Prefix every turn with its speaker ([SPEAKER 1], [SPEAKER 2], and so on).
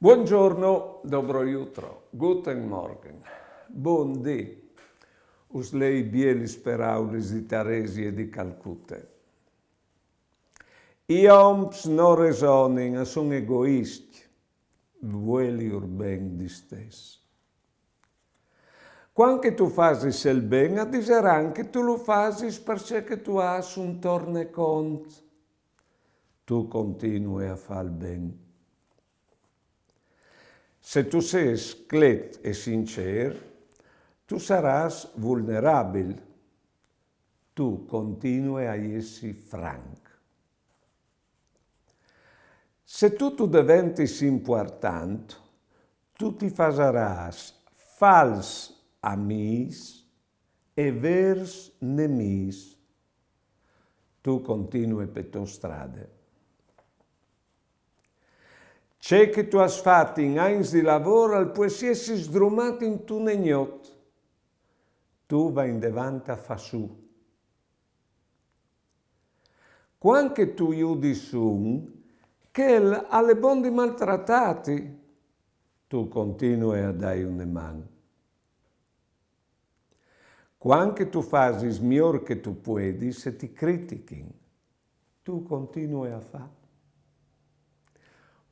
[SPEAKER 1] Buongiorno, dobro jutro, guten morgen, buon dì, uslei bielis per aulis di Taresi e di Calcutta. I Ioms non resonin, son egoisti, vueli urben di stes. Quanche tu fasis il ben, a adiseran che tu lo fasis che tu as un torne cont. Tu continui a far bene. Se tu sei sclet e sincero, tu sarai vulnerabile. Tu continui a essere frank. Se tu tu diventis important, tu ti farai false amis e vers nemis. Tu continui per tue strade. Cei che tu has fatti in anys di lavoro al puoi essi sdrumati in tu negnot. Tu vai in devanta fa su. Quanche tu iudi sun, che le bondi maltrattati, tu continui a dai un mano. Quanche tu fasi smior che tu puedi, se ti critichi,
[SPEAKER 2] tu continui a fare